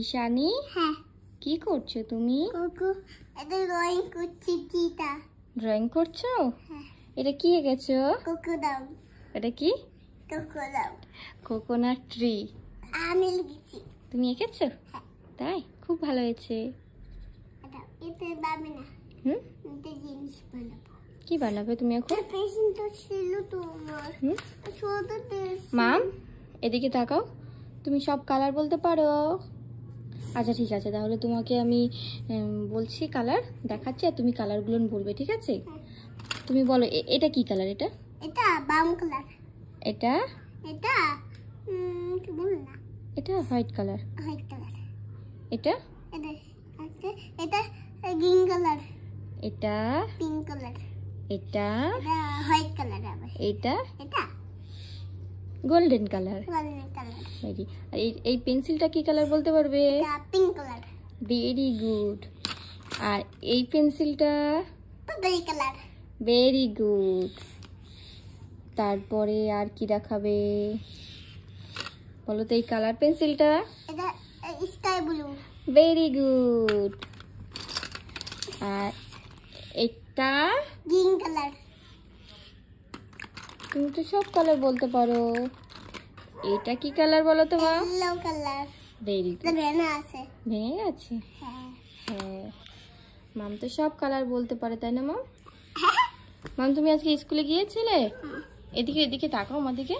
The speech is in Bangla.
ঈশানি হ্যাঁ কি করছো তুমি এটা ড্রয়িং করছি গীতা ড্রয়িং করছো হ্যাঁ। এটা কি এঁকেছো কোকোনাম এটা কি কোকোনাম কোকোনাট ট্রি আমি লিখেছি তুমি এঁকেছো হ্যাঁ। তাই খুব ভালো হয়েছে এতে বানাবে না হুম এতে জিনিস বানাবো কি বানাবে তুমি এখন পেশেন্ট তো ছিল তোমার ছোট মাম এদিকে তাকাও তুমি সব কালার বলতে পারো আচ্ছা ঠিক আছে তাহলে তোমাকে আমি বলছি কালার দেখাচ্ছি আর তুমি কালারগুলো বলবে ঠিক আছে তুমি বলো এটা কি কালার এটা এটা বাম কালার এটা এটা কি এটা হোয়াইট কালার হোয়াইট কালার এটা এটা আচ্ছা, এটা গ্রিন কালার এটা পিঙ্ক কালার এটা হোয়াইট কালার এটা এটা গোল্ডেন কালার আর এই পেন্সিলটা কি কালার বলতে পারবে পিঙ্ক কালার ভেরি গুড আর এই পেন্সিলটা ভেরি গুড তারপরে আর কি দেখাবে বলো তো এই কালার পেন্সিলটা ভেরি গুড আর একটা গ্রিন কালার তুমি তো সব কালার বলতে পারো এটা কি কালার বলো তো মা কালার ভেরি গুড ভেঙে আছে ভেঙে গেছে হ্যাঁ মাম হ্যাঁ। তো সব কালার বলতে পারে তাই না মা মাম হ্যাঁ। তুমি আজকে স্কুলে গিয়েছিলে এদিকে এদিকে তাকাও আমার দিকে